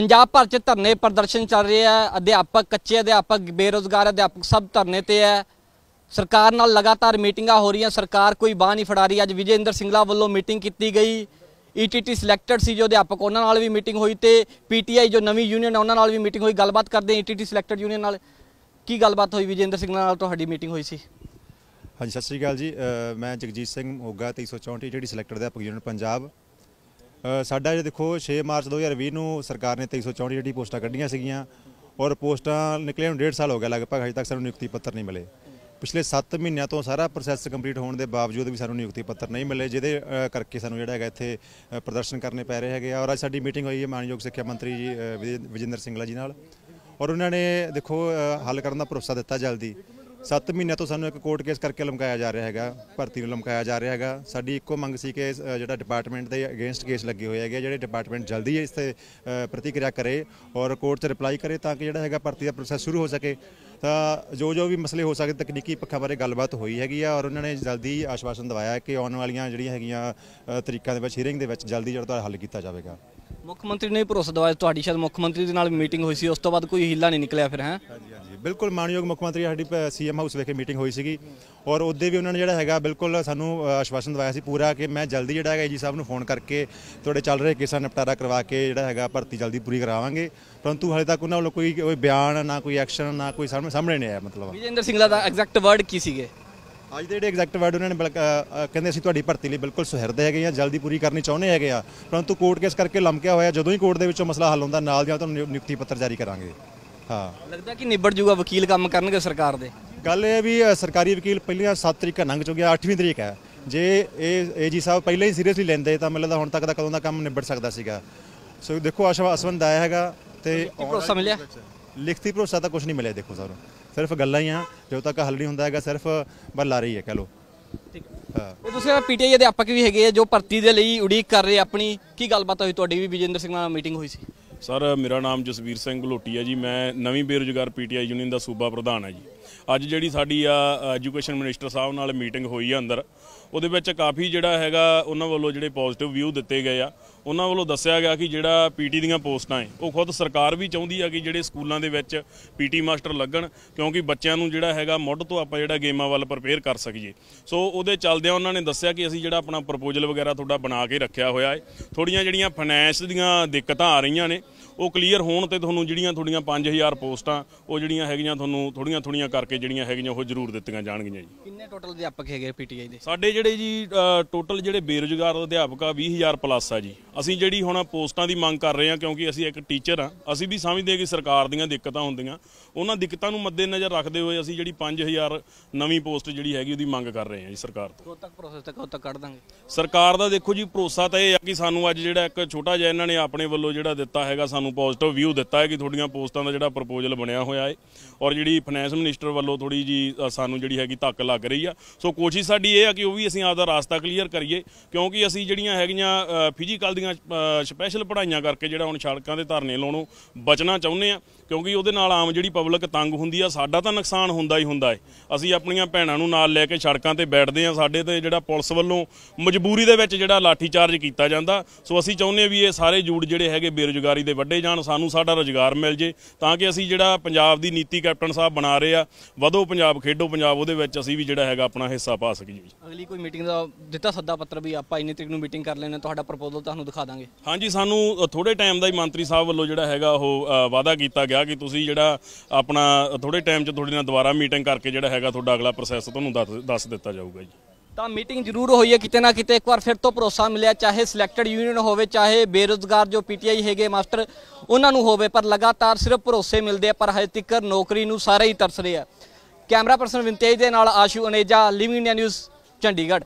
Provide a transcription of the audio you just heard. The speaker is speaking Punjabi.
ਪੰਜਾਬ ਭਰ 'ਚ ਧਰਨੇ ਪ੍ਰਦਰਸ਼ਨ ਚੱਲ ਰਹੇ ਆ ਅਧਿਆਪਕ ਕੱਚੇ ਅਧਿਆਪਕ ਬੇਰੋਜ਼ਗਾਰ ਅਧਿਆਪਕ ਸਭ ਧਰਨੇ ਤੇ ਆ ਸਰਕਾਰ ਨਾਲ ਲਗਾਤਾਰ ਮੀਟਿੰਗਾਂ ਹੋ ਰਹੀਆਂ ਸਰਕਾਰ ਕੋਈ ਬਾਹ ਨਹੀਂ ਫੜਾ ਰਹੀ ਅੱਜ ਵਿਜੇਂਦਰ ਸਿੰਘਲਾ ਵੱਲੋਂ ਮੀਟਿੰਗ ਕੀਤੀ ਗਈ ਈਟੀਟੀ e ਸਿਲੈਕਟਡ ਸੀ ਜੋ ਅਧਿਆਪਕ ਉਹਨਾਂ ਨਾਲ ਵੀ ਮੀਟਿੰਗ ਹੋਈ ਤੇ ਪੀਟੀਆਈ ਜੋ ਨਵੀਂ ਯੂਨੀਅਨ ਉਹਨਾਂ ਨਾਲ ਵੀ ਮੀਟਿੰਗ ਹੋਈ ਗੱਲਬਾਤ ਕਰਦੇ ਈਟੀਟੀ ਸਿਲੈਕਟਡ ਯੂਨੀਅਨ ਨਾਲ ਕੀ ਗੱਲਬਾਤ ਹੋਈ ਵਿਜੇਂਦਰ ਸਿੰਘਲਾ ਨਾਲ ਤੁਹਾਡੀ ਮੀਟਿੰਗ ਹੋਈ ਸੀ ਹਾਂਜੀ ਸਤਿ ਸ਼੍ਰੀ ਅਕਾਲ ਜੀ ਮੈਂ ਜਗਜੀਤ ਸਿੰਘ ਮੋਗਾ 364 ਈਟੀਟੀ ਸਿਲੈਕਟਡ ਅਧਿਆਪਕ ਯੂਨੀਅਨ ਪੰਜਾਬ ਸਾਡਾ ਜੇ ਦੇਖੋ 6 ਮਾਰਚ 2020 ਨੂੰ ਸਰਕਾਰ ਨੇ 2364 ਜਿਹੜੀ ਪੋਸਟਾਂ ਕੱਢੀਆਂ ਸੀਗੀਆਂ ਔਰ ਪੋਸਟਾਂ ਨਿਕਲੇ ਨੂੰ 1.5 ਸਾਲ ਹੋ ਗਿਆ ਲਗਭਗ ਅਜੇ ਤੱਕ ਸਾਨੂੰ ਨਿਯੁਕਤੀ ਪੱਤਰ ਨਹੀਂ ਮਿਲੇ ਪਿਛਲੇ 7 ਮਹੀਨਿਆਂ ਤੋਂ ਸਾਰਾ ਪ੍ਰੋਸੈਸ ਕੰਪਲੀਟ ਹੋਣ ਦੇ ਬਾਵਜੂਦ ਵੀ ਸਾਨੂੰ ਨਿਯੁਕਤੀ ਪੱਤਰ ਨਹੀਂ ਮਿਲੇ ਜਿਹਦੇ ਕਰਕੇ ਸਾਨੂੰ ਜਿਹੜਾ ਹੈਗਾ ਇੱਥੇ ਪ੍ਰਦਰਸ਼ਨ ਕਰਨੇ ਪੈ ਰਹੇ ਹੈਗੇ ਔਰ ਅੱਜ ਸਾਡੀ ਮੀਟਿੰਗ ਹੋਈ ਹੈ ਮਾਨਯੋਗ ਸਿੱਖਿਆ ਮੰਤਰੀ ਜੀ ਵਿਜੇਂਦਰ ਸਿੰਘਲਾ ਜੀ ਨਾਲ ਔਰ ਉਹਨਾਂ ਨੇ ਦੇਖੋ ਹੱਲ ਕਰਨ ਦਾ ਭਰੋਸਾ ਦਿੱਤਾ ਜਲਦੀ 7 ਮਹੀਨਿਆਂ ਤੋਂ ਸਾਨੂੰ ਇੱਕ ਕੋਰਟ ਕੇਸ ਕਰਕੇ ਲਮਕਾਇਆ ਜਾ ਰਿਹਾ ਹੈਗਾ ਭਰਤੀ ਨੂੰ ਲਮਕਾਇਆ ਜਾ ਰਿਹਾ ਹੈਗਾ ਸਾਡੀ ਇੱਕੋ ਮੰਗ ਸੀ ਕਿ ਜਿਹੜਾ ਡਿਪਾਰਟਮੈਂਟ ਦੇ ਅਗੇਂਸਟ ਕੇਸ ਲੱਗੇ ਹੋਏ ਹੈਗੇ ਜਿਹੜੇ ਡਿਪਾਰਟਮੈਂਟ ਜਲਦੀ ਇਸ ਤੇ ਪ੍ਰਤੀਕਿਰਿਆ ਕਰੇ ਔਰ ਕੋਰਟ 'ਚ ਰਿਪਲਾਈ ਕਰੇ ਤਾਂ ਕਿ ਜਿਹੜਾ ਹੈਗਾ ਭਰਤੀ ਦਾ ਪ੍ਰੋਸੈਸ ਸ਼ੁਰੂ ਹੋ ਸਕੇ ਤਾਂ ਜੋ ਜੋ ਵੀ ਮਸਲੇ ਹੋ ਸਕਦੇ ਤਕਨੀਕੀ ਪੱਖਾਂ ਬਾਰੇ ਗੱਲਬਾਤ ਹੋਈ ਹੈਗੀ ਆ ਔਰ ਉਹਨਾਂ ਨੇ ਜਲਦੀ ਆਸ਼ਵਾਸਨ ਦਵਾਇਆ ਕਿ ਆਉਣ ਵਾਲੀਆਂ ਜਿਹੜੀਆਂ ਹੈਗੀਆਂ ਤਰੀਕਾਂ ਦੇ ਵਿੱਚ ਹੀਅਰਿੰਗ ਦੇ ਵਿੱਚ ਜਲਦੀ ਜਿਹੜਾ ਹੱਲ ਕੀਤਾ ਜਾਵੇਗਾ ਮੁੱਖ ਮੰਤਰੀ ਨੇ ਭਰੋਸਾ ਦਵਾਇਆ ਤੁਹਾਡੀ ਸ਼ਾਇਦ ਮੁੱਖ ਮੰਤਰੀ ਦੇ ਨਾਲ ਮੀਟਿੰਗ ਹੋਈ ਸੀ ਉਸ ਤੋਂ ਬਾਅਦ ਕੋਈ ਹਿੱਲਾ ਨਹੀਂ ਨਿਕਲਿਆ ਫਿਰ ਹੈ ਹਾਂਜੀ ਹਾਂਜੀ ਬਿਲਕੁਲ ਮਾਨਯੋਗ ਮੁੱਖ ਮੰਤਰੀ ਸਾਡੀ ਸੀਐਮ ਹਾਊਸ ਵਿਖੇ ਮੀਟਿੰਗ ਹੋਈ ਸੀਗੀ ਔਰ ਉਹਦੇ ਵੀ ਉਹਨਾਂ ਨੇ ਜਿਹੜਾ ਹੈਗਾ ਬਿਲਕੁਲ ਸਾਨੂੰ ਆਸ਼ਵਾਸਨ ਦਵਾਇਆ ਸੀ ਪੂਰਾ ਕਿ ਮੈਂ ਜਲਦੀ ਜਿਹੜਾ ਹੈਗਾ ਜੀ ਸਾਹਿਬ ਨੂੰ ਫੋਨ ਕਰਕੇ ਤੁਹਾਡੇ ਚੱਲ ਰਹੇ ਕਿਸਾਨ ਨਿਪਟਾਰਾ ਕਰਵਾ ਕੇ ਜਿਹੜਾ ਹੈਗਾ ਭਰਤੀ ਜਲਦੀ ਪੂਰੀ ਕਰਾਵਾਂਗੇ ਪਰੰਤੂ ਹਾਲੇ ਤੱਕ ਉਹਨਾਂ ਵੱਲੋਂ ਕੋਈ ਬਿਆਨ ਨਾ ਕੋਈ ਐਕਸ਼ਨ ਨਾ ਕੋਈ ਸਾਹਮਣੇ ਸਾਹਮਣੇ ਨਹੀਂ ਆਇਆ ਮਤਲਬ ਵਿਜੇਂਦਰ ਸਿੰਘ ਦਾ ਐਗਜ਼ੈਕਟ ਵਰਡ ਕੀ ਸੀਗੇ ਅੱਜ ਦੇ ਜਿਹੜੇ ਐਗਜ਼ੈਕਟ ਵਰਡ ਉਹਨਾਂ ਨੇ ਕਹਿੰਦੇ ਅਸੀਂ ਤੁਹਾਡੀ ਭਰਤੀ ਲਈ ਬਿਲਕੁਲ ਸੁਹਿਰਦ ਹੈਗੇ ਆ ਜਲਦੀ ਪੂਰੀ ਕਰਨੀ ਚਾਹੁੰਦੇ ਹੈਗੇ ਆ ਪਰੰਤੂ ਕੋਰਟ ਕੇਸ ਕਰਕੇ ਲੰਮਕਿਆ ਹੋਇਆ ਜਦੋਂ ਹੀ ਕੋਰਟ ਦੇ ਵਿੱਚੋਂ ਮਸਲਾ ਹੱਲ ਹੁੰਦਾ ਨਾਲ ਜਾਂ ਤੁਹਾਨੂੰ ਨਿਯੁਕਤੀ ਪੱਤਰ ਜਾਰੀ ਕਰਾਂਗੇ ਹਾਂ ਲੱਗਦਾ ਕਿ ਨਿਬੜ ਜੂਗਾ ਵਕੀਲ ਕੰਮ ਕਰਨਗੇ ਸਰਕਾਰ ਦੇ ਗੱਲ ਇਹ ਵੀ ਸਰਕਾਰੀ ਵਕੀਲ ਪਹਿਲੀਆਂ 7 ਤਰੀਕਾਂ ਲੰਘ ਚੁੱਕਿਆ 8ਵੀਂ ਤਰੀਕ ਹੈ ਜੇ ਇਹ ਏਜੀ ਸਾਹਿਬ ਪਹਿਲਾਂ ਹੀ ਸੀਰੀਅਸਲੀ ਲੈਂਦੇ ਤਾਂ ਮੈਨੂੰ ਲੱਗਦਾ ਹੁਣ ਤੱਕ ਦਾ ਕਦੋਂ ਦਾ ਕੰਮ ਨਿਬੜ ਸਕਦਾ ਸੀਗਾ ਸੋ ਦੇਖੋ ਆਸ਼ਵਾ ਆਇਆ ਹੈਗਾ ਤੇ ਭਰੋਸਾ ਮਿਲਿਆ ਲਿਖਤੀ ਭਰੋਸਾ ਤਾਂ ਕੁਝ ਨਹੀਂ ਮਿਲਿਆ ਦੇਖੋ ਸਰ ਸਿਰਫ ਗੱਲਾਂ ਹੀ ਆ ਜਦੋਂ ਤੱਕ ਹੱਲ ਨਹੀਂ ਹੁੰਦਾ ਹੈਗਾ ਸਿਰਫ ਬੱਲਾ ਰਹੀ ਹੈ ਕਹ ਲੋ ਠੀਕ ਉਹ ਤੁਸੀਂ ਪੀਟੀਆਈ ਅਧਿਆਪਕ ਵੀ ਹੈਗੇ ਆ ਜੋ ਭਰਤੀ ਦੇ ਲਈ ਉਡੀਕ ਕਰ ਰਹੇ ਆਪਣੀ ਕੀ ਗੱਲਬਾਤ ਹੋਈ ਤੁਹਾਡੀ ਵੀ ਵਿਜੇਂਦਰ ਸਿੰਘ ਨਾਲ ਮੀਟਿੰਗ ਹੋਈ ਸੀ ਸਰ ਮੇਰਾ ਨਾਮ ਜਸਵੀਰ ਸਿੰਘ ਗਲੋਟੀ ਹੈ ਜੀ ਮੈਂ ਨਵੀਂ ਬੇਰੁਜ਼ਗਾਰ ਪੀਟੀਆਈ ਯੂਨੀਅਨ ਦਾ ਸੂਬਾ ਪ੍ਰਧਾਨ ਆ ਜੀ ਅੱਜ ਜਿਹੜੀ ਸਾਡੀ ਆ ਐਜੂਕੇਸ਼ਨ ਮਿਨਿਸਟਰ ਸਾਹਿਬ ਨਾਲ ਮੀਟਿੰਗ ਹੋਈ ਆ ਅੰਦਰ ਉਹਦੇ ਵਿੱਚ ਕਾਫੀ ਜਿਹੜਾ ਹੈਗਾ ਉਹਨਾਂ ਵੱਲੋਂ ਜਿਹੜੇ ਪੋਜ਼ਿਟਿਵ ਵਿਊ ਦਿੱਤੇ ਗਏ ਆ ਉਹਨਾਂ ਵੱਲੋਂ ਦੱਸਿਆ ਗਿਆ ਕਿ ਜਿਹੜਾ ਪੀਟੀ ਦੀਆਂ ਪੋਸਟਾਂ ਹੈ ਉਹ ਖੁਦ ਸਰਕਾਰ ਵੀ ਚਾਹੁੰਦੀ ਆ ਕਿ ਜਿਹੜੇ ਸਕੂਲਾਂ ਦੇ ਵਿੱਚ ਪੀਟੀ ਮਾਸਟਰ ਲੱਗਣ ਕਿਉਂਕਿ ਬੱਚਿਆਂ ਨੂੰ ਜਿਹੜਾ ਹੈਗਾ ਮੁੱਢ ਤੋਂ ਆਪਾਂ ਜਿਹੜਾ ਗੇਮਾਂ ਵੱਲ ਪ੍ਰਪੇਅਰ ਕਰ ਸਕੀਏ ਸੋ ਉਹਦੇ ਚੱਲਦਿਆਂ ਉਹਨਾਂ ਨੇ ਦੱਸਿਆ ਕਿ ਅਸੀਂ ਜਿਹੜਾ ਆਪਣਾ ਪ੍ਰਪੋਜ਼ਲ ਵਗੈਰਾ ਤੁਹਾਡਾ ਬਣਾ ਕੇ ਰੱਖਿਆ ਹੋਇਆ ਹੈ ਥੋੜੀਆਂ ਜਿਹੜੀਆਂ ਫਾਈਨੈਂਸ ਦੀਆਂ ਦਿੱਕਤਾਂ ਆ ਰਹੀਆਂ ਨੇ ਉਹ ਕਲੀਅਰ ਹੋਣ ਤੇ ਤੁਹਾਨੂੰ ਜਿਹੜੀਆਂ ਤੁਹਾਡੀਆਂ 5000 ਪੋਸਟਾਂ ਉਹ ਜਿਹੜੀਆਂ ਹੈਗੀਆਂ ਤੁਹਾਨੂੰ ਥੋੜੀਆਂ ਥੋੜੀਆਂ ਕਰਕੇ ਜਿਹੜੀਆਂ ਹੈਗੀਆਂ ਉਹ ਜ਼ਰੂਰ ਦਿੱਤੀਆਂ ਜਾਣਗੀਆਂ ਜੀ ਕਿੰਨੇ ਟੋਟਲ ਅਧਿਆਪਕ ਹੈਗੇ ਪੀਟੀਆਈ ਦੇ ਸਾਡੇ ਜਿਹੜੇ ਜੀ ਟੋਟਲ ਜਿਹੜੇ ਬੇਰੋਜ਼ਗਾਰ ਅਧਿਆਪਕ ਆ 20000 ਪਲੱਸ ਆ ਜੀ ਅਸੀਂ ਜਿਹੜੀ ਹੁਣ ਪੋਸਟਾਂ ਦੀ ਮੰਗ ਕਰ ਰਹੇ ਹਾਂ ਕਿਉਂਕਿ ਅਸੀਂ ਇੱਕ ਟੀਚਰ ਆ ਅਸੀਂ ਵੀ ਸਮਝਦੇ ਹਾਂ ਕਿ ਸਰਕਾਰ ਦੀਆਂ ਦਿੱਕਤਾਂ ਹੁੰਦੀਆਂ ਉਹਨਾਂ ਦਿੱਕਤਾਂ ਨੂੰ ਮੱਦੇਨਜ਼ਰ ਰੱਖਦੇ ਹੋਏ ਅਸੀਂ ਜਿਹੜੀ 5000 ਨਵੀਂ ਪੋਸਟ ਜਿਹੜੀ ਹੈਗੀ ਉਹਦੀ ਮੰਗ ਕਰ ਰਹੇ ਹਾਂ ਜੀ ਸਰਕਾਰ ਤੋਂ ਕਦੋਂ ਤੱਕ ਪ੍ਰੋਸੈਸ ਤੱਕ ਉਹ ਤੱਕ ਕੱਢ ਦਾਂਗੇ ਸਰਕਾਰ ਦਾ ਦੇਖੋ ਜੀ ਭਰੋਸਾ ਤਾਂ ਇਹ ਆ ਕਿ ਸਾਨੂੰ ਅੱਜ ਜਿਹੜਾ ਇੱਕ ਛੋਟਾ ਜਿਹਾ ਇਹਨਾਂ ਨੇ ਆਪਣੇ ਵੱਲੋਂ ਜਿਹੜਾ ਦਿੱਤਾ ਹੈਗਾ ਸਾਨੂੰ ਪੋਜ਼ਿਟਿਵ ਵਿਊ ਦਿੱਤਾ ਹੈ ਕਿ ਤੁਹਾਡੀਆਂ ਪੋਸਟਾਂ ਦਾ ਜਿਹੜਾ ਪ੍ਰਪੋਜ਼ਲ ਬਣਿਆ ਹੋਇਆ ਹੈ ਔਰ ਜਿਹੜੀ ਫਾਈਨੈਂਸ ਮਿਨਿਸਟਰ ਵੱਲੋਂ ਥੋੜੀ ਜੀ ਸਾਨੂੰ ਜਿਹੜੀ ਹੈਗੀ ਧੱਕ ਲੱਗ ਰਹੀ ਆ ਸੋ ਕੋਸ਼ਿਸ਼ ਸਾਡੀ ਇਹ ਆ ਕਿ ਉਹ ਵੀ ਅਸੀਂ ਆਪਦਾ ਰਾਸਤਾ ਕਲੀਅਰ ਕਰੀਏ ਕਿਉਂਕਿ ਅਸੀਂ ਜਿਹੜੀਆਂ ਹੈਗੀਆਂ ਫਿਜ਼ੀਕਲ ਦੀਆਂ ਸਪੈਸ਼ਲ ਪੜਾਈਆਂ ਕਰਕੇ ਜਿਹੜਾ ਹੁਣ ਸੜਕਾਂ ਦੇ ਧਰਨੇ ਲਾਉਣੋਂ ਬਚਣਾ ਚਾਹੁੰਦੇ ਆ ਕਿਉਂਕਿ ਉਹਦੇ ਨਾਲ ਆਮ ਜਿਹੜੀ ਪਬਲਿਕ ਤੰਗ ਹੁੰਦੀ ਆ ਸਾਡਾ ਤਾਂ ਨੁਕਸਾਨ ਹੁੰਦਾ ਹੀ ਹੁੰਦਾ ਹੈ ਅਸੀਂ ਆਪਣੀਆਂ ਭੈਣਾਂ ਨੂੰ ਨਾਲ ਲੈ ਕੇ ਸੜਕਾਂ ਤੇ ਬੈਠਦੇ ਆ ਸਾਡੇ ਤੇ ਜਿਹੜਾ ਪੁਲਿਸ ਵੱਲੋਂ ਮਜਬੂਰੀ ਦੇ ਵਿੱਚ ਜਿਹੜਾ ਲਾਠੀ ਚਾਰਜ ਕੀਤਾ ਜਾਂਦਾ ਸੋ ਅਸੀਂ ਚਾਹੁੰਦੇ ਵੀ ਇਹ ਸਾਰੇ ਜੂੜ ਜਿਹੜੇ ਹੈਗੇ ਬੇਰੋਜ਼ਗਾਰੀ ਦੇ ਵੱਡੇ ਸਾਡੇ ਜਾਣ ਸਾਨੂੰ ਸਾਡਾ ਰੋਜ਼ਗਾਰ ਮਿਲ ਜੇ ਤਾਂ ਕਿ ਅਸੀਂ ਜਿਹੜਾ ਪੰਜਾਬ ਦੀ ਨੀਤੀ ਕੈਪਟਨ ਸਾਹਿਬ ਬਣਾ ਰਹੇ ਆ ਵਧੋ ਪੰਜਾਬ ਖੇਡੋ ਪੰਜਾਬ ਉਹਦੇ ਵਿੱਚ ਅਸੀਂ ਵੀ ਜਿਹੜਾ ਹੈਗਾ ਆਪਣਾ ਹਿੱਸਾ ਪਾ ਸਕੀਏ ਅਗਲੀ ਕੋਈ ਮੀਟਿੰਗ ਦਾ ਦਿੱਤਾ ਸੱਦਾ ਪੱਤਰ ਵੀ ਆਪਾਂ ਇੰਨੇ ਤਰੀਕ ਨੂੰ ਮੀਟਿੰਗ ਕਰ ਲੈਣਾ ਤੁਹਾਡਾ ਪ੍ਰਪੋਜ਼ਲ ਤੁਹਾਨੂੰ ਦਿਖਾ ਦਾਂਗੇ ਹਾਂਜੀ ਸਾਨੂੰ ਥੋੜੇ ਟਾਈਮ ਦਾ ਹੀ ਮੰਤਰੀ ਸਾਹਿਬ ਵੱਲੋਂ ਜਿਹੜਾ ਹੈਗਾ ਉਹ ਵਾਅਦਾ ਕੀਤਾ ਗਿਆ ਕਿ ਤੁਸੀਂ ਜਿਹੜਾ ਆਪਣਾ ਥੋੜੇ ਟਾਈਮ 'ਚ ਤੁਹਾਡੇ ਨਾਲ ਦੁਬਾਰਾ ਮੀਟਿੰਗ ਕਰਕੇ ਜਿਹੜਾ ਹੈਗਾ ਤੁਹਾਡਾ ਅਗਲਾ ਪ੍ਰੋਸੈਸ ਤੁਹਾਨੂੰ ਦੱਸ ਦਿੱਤਾ ਜਾਊਗਾ ਜੀ ਤਾਂ ਮੀਟਿੰਗ ਜ਼ਰੂਰ ਹੋਈ ਹੈ ਕਿਤੇ ਨਾ ਕਿਤੇ ਇੱਕ ਵਾਰ ਫਿਰ ਤੋਂ ਭਰੋਸਾ ਮਿਲਿਆ ਚਾਹੇ ਸਿਲੈਕਟਡ ਯੂਨੀਅਨ ਹੋਵੇ ਚਾਹੇ ਬੇਰੋਜ਼ਗਾਰ ਜੋ ਪੀਟੀਆਈ ਹੈਗੇ ਮਾਸਟਰ ਉਹਨਾਂ ਨੂੰ ਹੋਵੇ ਪਰ ਲਗਾਤਾਰ ਸਿਰਫ ਭਰੋਸੇ ਮਿਲਦੇ ਆ ਪਰ ਹਜੇ ਤੱਕ ਨੌਕਰੀ ਨੂੰ ਸਾਰੇ ਹੀ ਤਰਸ ਰਹੇ ਆ ਕੈਮਰਾ ਪਰਸਨ ਵਿੰਤੇਜ ਦੇ ਨਾਲ Ashu Aneja living India news Chandigarh